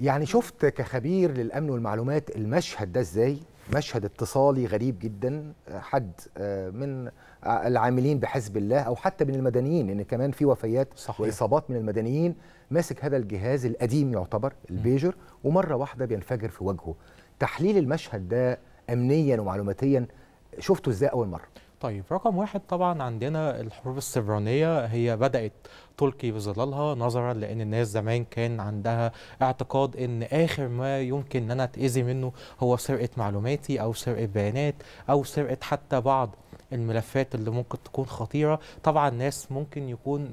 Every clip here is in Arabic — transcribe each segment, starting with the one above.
يعني شفت كخبير للامن والمعلومات المشهد ده ازاي مشهد اتصالي غريب جدا حد آه، من العاملين بحزب الله او حتى من المدنيين لان كمان في وفيات صحيح. واصابات من المدنيين ماسك هذا الجهاز القديم يعتبر البيجر ومره واحده بينفجر في وجهه تحليل المشهد ده امنيا ومعلوماتيا شفته ازاي اول مره طيب رقم واحد طبعا عندنا الحروب السبرانية هي بدأت تلقي بظلالها نظرا لأن الناس زمان كان عندها اعتقاد أن آخر ما يمكن أن أنا أتأذي منه هو سرقة معلوماتي أو سرقة بيانات أو سرقة حتى بعض الملفات اللي ممكن تكون خطيرة طبعا الناس ممكن يكون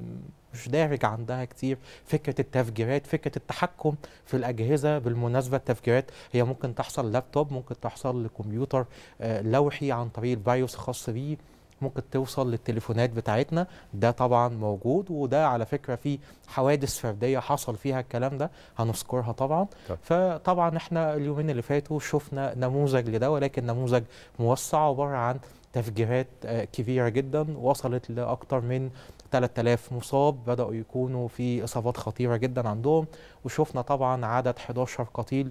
مش دارج عندها كتير فكره التفجيرات فكره التحكم في الاجهزه بالمناسبه التفجيرات هي ممكن تحصل لابتوب ممكن تحصل لكمبيوتر آه، لوحي عن طريق الفيروس الخاص بيه ممكن توصل للتليفونات بتاعتنا ده طبعا موجود وده على فكره في حوادث فرديه حصل فيها الكلام ده هنذكرها طبعا طب. فطبعا احنا اليومين اللي فاتوا شفنا نموذج لده ولكن نموذج موسع عباره عن تفجيرات آه، كبيره جدا وصلت لاكثر من 3000 مصاب بداوا يكونوا في اصابات خطيره جدا عندهم وشفنا طبعا عدد 11 قتيل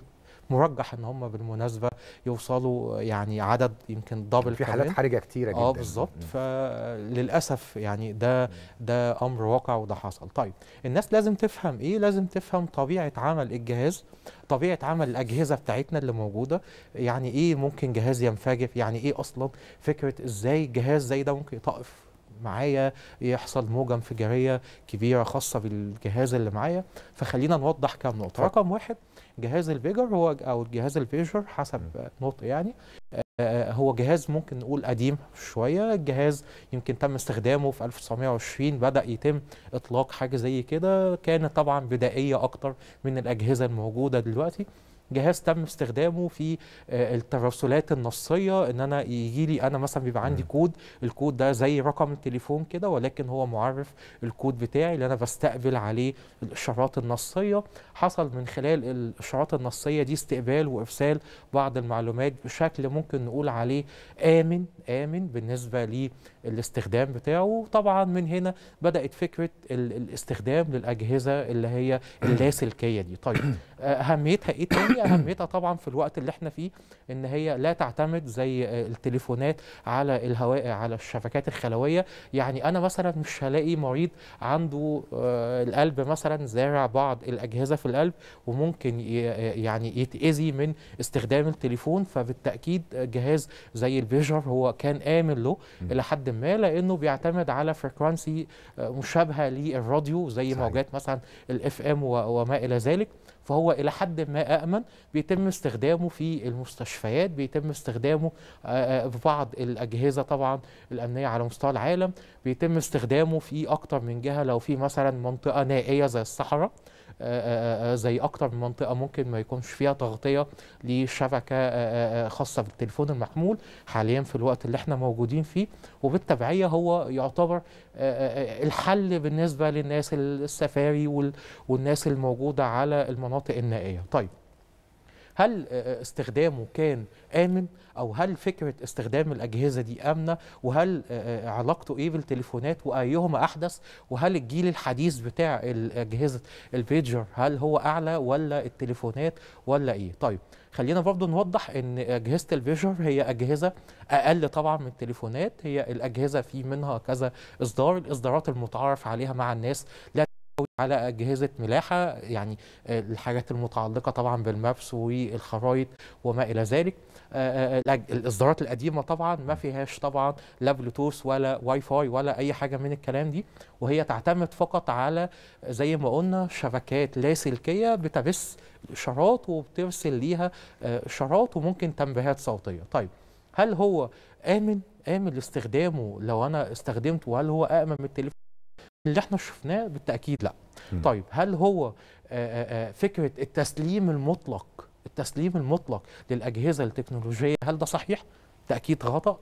مرجح ان هم بالمناسبه يوصلوا يعني عدد يمكن دبل في حالات حرجه كتيره آه، جدا اه بالظبط فللاسف يعني ده ده امر واقع وده حصل طيب الناس لازم تفهم ايه لازم تفهم طبيعه عمل الجهاز طبيعه عمل الاجهزه بتاعتنا اللي موجوده يعني ايه ممكن جهاز ينفجر يعني ايه اصلا فكره ازاي جهاز زي ده ممكن يطقف معايا يحصل موجه انفجاريه كبيره خاصه بالجهاز اللي معايا فخلينا نوضح كام نقطه رقم واحد جهاز الفيجر هو او جهاز الفيجر حسب نقطه يعني آه، آه، هو جهاز ممكن نقول قديم شويه الجهاز يمكن تم استخدامه في 1920 بدا يتم اطلاق حاجه زي كده كانت طبعا بدائيه اكتر من الاجهزه الموجوده دلوقتي جهاز تم استخدامه في آه، الترسلات النصيه ان انا يجي لي انا مثلا بيبقى عندي كود الكود ده زي رقم التليفون كده ولكن هو معرف الكود بتاعي اللي انا بستقبل عليه الاشارات النصيه حصل من خلال الاشارات النصيه دي استقبال وارسال بعض المعلومات بشكل ممكن نقول عليه امن امن بالنسبه للاستخدام بتاعه وطبعا من هنا بدات فكره الاستخدام للاجهزه اللي هي اللاسلكيه دي طيب آه، اهميتها ايه تاني دي اهميتها طبعا في الوقت اللي احنا فيه ان هي لا تعتمد زي آه، التليفونات على الهواء على الشبكات الخلويه يعني انا مثلا مش هلاقي مريض عنده آه، القلب مثلا زارع بعض الاجهزه في القلب وممكن آه، يعني يتاذي من استخدام التليفون فبالتاكيد جهاز زي البيجر هو كان امن له الى حد ما لانه بيعتمد على فريكوانسي مشابهه للراديو زي موجات مثلا الاف ام وما الى ذلك فهو إلى حد ما امن بيتم استخدامه في المستشفيات بيتم استخدامه آه، آه، في بعض الأجهزة طبعا الأمنية على مستوى العالم بيتم استخدامه في أكتر من جهة لو في مثلا منطقة نائية زي الصحراء آه، آه، آه، زي اكتر من منطقه ممكن ما يكونش فيها تغطيه لشبكه خاصه بالتليفون المحمول حاليا في الوقت اللي احنا موجودين فيه وبالتبعيه هو يعتبر الحل بالنسبه للناس السفاري والناس الموجوده على المناطق النائيه طيب هل آه، آه، استخدامه كان آمن أو هل فكرة استخدام الأجهزة دي آمنة وهل آه، علاقته إيه بالتليفونات وأيهما أحدث وهل الجيل الحديث بتاع أجهزة البيجر هل هو أعلى ولا التليفونات ولا إيه طيب خلينا برضو نوضح ان اجهزه الفيجر هي اجهزه اقل طبعا من التليفونات هي الاجهزه في منها كذا اصدار الاصدارات المتعارف عليها مع الناس لا على أجهزة ملاحة يعني آه، الحاجات المتعلقة طبعا بالمابس والخرايط وما إلى ذلك آه، آه، الإصدارات القديمة طبعا ما فيهاش طبعا لا بلوتوث ولا واي فاي ولا أي حاجة من الكلام دي وهي تعتمد فقط على زي ما قلنا شبكات لاسلكية بتبث إشارات وبترسل ليها إشارات وممكن تنبيهات صوتية طيب هل هو آمن آمن لاستخدامه لو أنا استخدمته هل هو آمن من التليفون اللي احنا شفناه بالتاكيد لا م. طيب هل هو آه، آه، آه، فكره التسليم المطلق التسليم المطلق للاجهزه التكنولوجيه هل ده صحيح تاكيد خطا